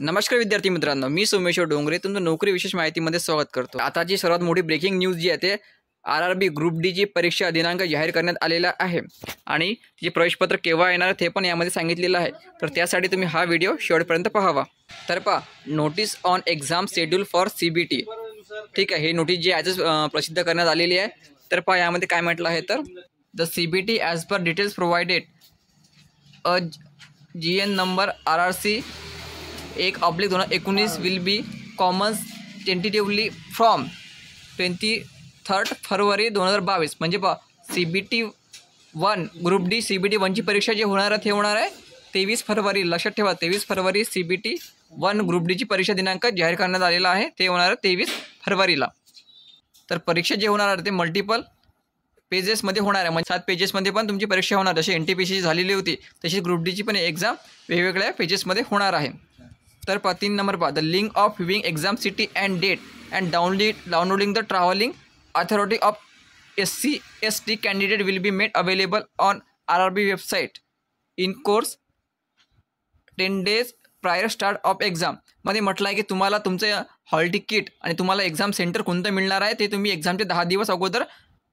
नमस्कार विद्यार्थी मित्रांनो मी सोमेश्वर डोंगरे तुमचं नोकरी विशेष माहितीमध्ये स्वागत करतो आताची सर्वात मोठी ब्रेकिंग न्यूज जी आहे ते R R B group D जी परीक्षा दिनांक जाहीर करण्यात आलेला आहे आणि जे प्रवेशपत्र केव्हा येणार ते पण यामध्ये सांगितलेलं आहे तर त्यासाठी तुम्ही हा व्हिडिओ शेवटपर्यंत पाहावा तर पहा notice on exam schedule for C B T ठीक आहे ही नोटीस जी आजच प्रसिद्ध करण्यात आलेली आहे तर पहा यामध्ये काय म्हटलं आहे तर the C B T as per details provided a G N number R R C एक ऑब्लिक दोन हजार एकोणीस will be commence tentatively from twenty third February दोन हजार बावीस म्हणजे पा C B T one group D C B T वनची परीक्षा जे होणार आहे ते होणार आहे तेवीस फरवरी लक्षात ठेवा तेवीस फरवरी C B T one group डीची परीक्षा दिनांक जाहीर करण्यात आलेला आहे ते होणार आहे तेवीस फरवरीला तर परीक्षा जे होणार आहे ते मल्टिपल पेजेसमध्ये होणार आहे म्हणजे सात पेजेसमध्ये पण तुमची परीक्षा होणार जशी एन टी पी सीची झालेली होती तशी ग्रुप डीची पण एक्झाम वेगवेगळ्या पेजेसमध्ये होणार आहे तर तीन नंबर पहा the link of viewing exam city and date and download downloading the travelling authority of S C S T candidate will be made available on R R B website in course ten days prior start of exam मध्ये म्हटलं आहे की तुम्हाला तुमचं hall ticket आणि तुम्हाला exam centre कोणतं मिळणार आहे ते तुम्ही एक्झामचे दहा दिवस अगोदर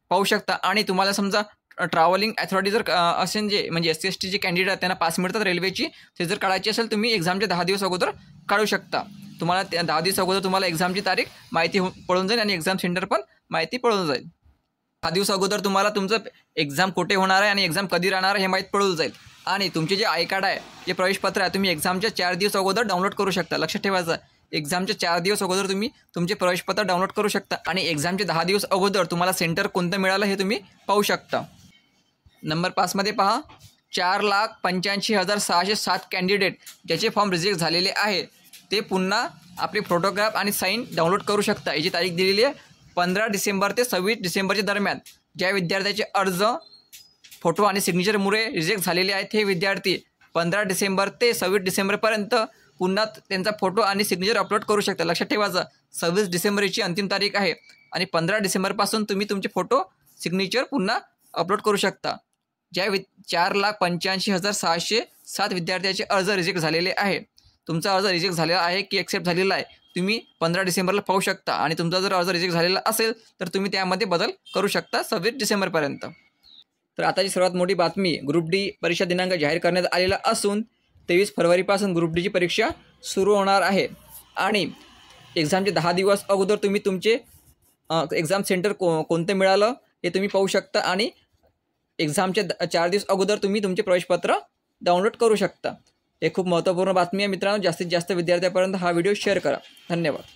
पाहू शकता आणि तुम्हाला समजा ट्रॅव्हलिंग अथॉरिटी जर असेल जे म्हणजे एस सी एस टीचे कॅन्डिडेट आहेत त्यांना पास मिळतात रेल्वेची ते जर काढायची असेल तुम्ही एक्झामच्या दहा दिवस अगोदर काढू शकता तुम्हाला त्या दहा दिवस अगोदर तुम्हाला एक्झामची तारीख माहिती हो-, पळून जाईल आणि एक्झाम सेंटर पण माहिती पळून जाईल दहा दिवस अगोदर तुम्हाला तुमचं एक्झाम कुठे होणार आहे आणि एक्झाम कधी राहणार आहे हे माहिती पळून जाईल आणि तुमचे जे आय कार्ड आहे जे प्रवेशपत्र आहे तुम्ही एक्झामच्या चार दिवस अगोदर डाउनलोड करू शकता लक्षात ठेवायचं एक्झामच्या चार दिवस अगोदर तुम्ही तुमचे प्रवेशपत्र डाउनलोड करू शकता आणि एक्झामचे दहा दिवस अगोदर तुम्हाला सेंटर कोणतं मिळालं हे तुम्ही पाहू शकता नंबर पाचमध्ये पहा चार लाख पंच्याऐंशी हजार सहाशे सात कॅन्डिडेट ज्याचे फॉर्म रिजेक्ट झालेले आहे ते पुन्हा आपले फोटोग्राफ आणि साईन डाउनलोड करू शकता याची तारीख दिलेली आहे पंधरा डिसेंबर ते सव्वीस डिसेंबरच्या दरम्यान ज्या विद्यार्थ्याचे अर्ज फोटो आणि सिग्नेचरमुळे रिजेक्ट झालेले आहेत हे विद्यार्थी पंधरा डिसेंबर ते सव्वीस डिसेंबरपर्यंत पुन्हा त्यांचा फोटो आणि सिग्नेचर अपलोड करू शकता लक्षात ठेवायचं सव्वीस डिसेंबरची अंतिम तारीख आहे आणि पंधरा डिसेंबरपासून तुम्ही तुमचे फोटो सिग्नेचर पुन्हा अपलोड करू शकता ज्या वि चार लाख पंच्याऐंशी हजार सहाशे सात विद्यार्थ्याचे अर्ज रिजेक्ट झालेले आहे तुमचा अर्ज रिजेक्ट झालेला आहे की ॲक्सेप्ट झालेला आहे तुम्ही पंधरा डिसेंबरला पाहू शकता आणि तुमचा जर अर्ज रिजेक्ट झालेला असेल तर तुम्ही त्यामध्ये बदल करू शकता सव्वीस डिसेंबरपर्यंत तर आताची सर्वात मोठी बातमी ग्रुप डी परीक्षा दिनांक जाहीर करण्यात आलेला असून तेवीस फरवरीपासून ग्रुप डीची परीक्षा सुरू होणार आहे आणि एक्झामचे दहा दिवस अगोदर तुम्ही तुमचे एक्झाम सेंटर को कोणतं मिळालं हे तुम्ही पाहू शकता आणि एक्झामच्या चार दिवस अगोदर तुम्ही तुमचे प्रवेशपत्र डाउनलोड करू शकता हे खूप महत्त्वपूर्ण बातमी आहे मित्रांनो जास्तीत जास्त विद्यार्थ्यापर्यंत हा व्हिडिओ शेअर करा धन्यवाद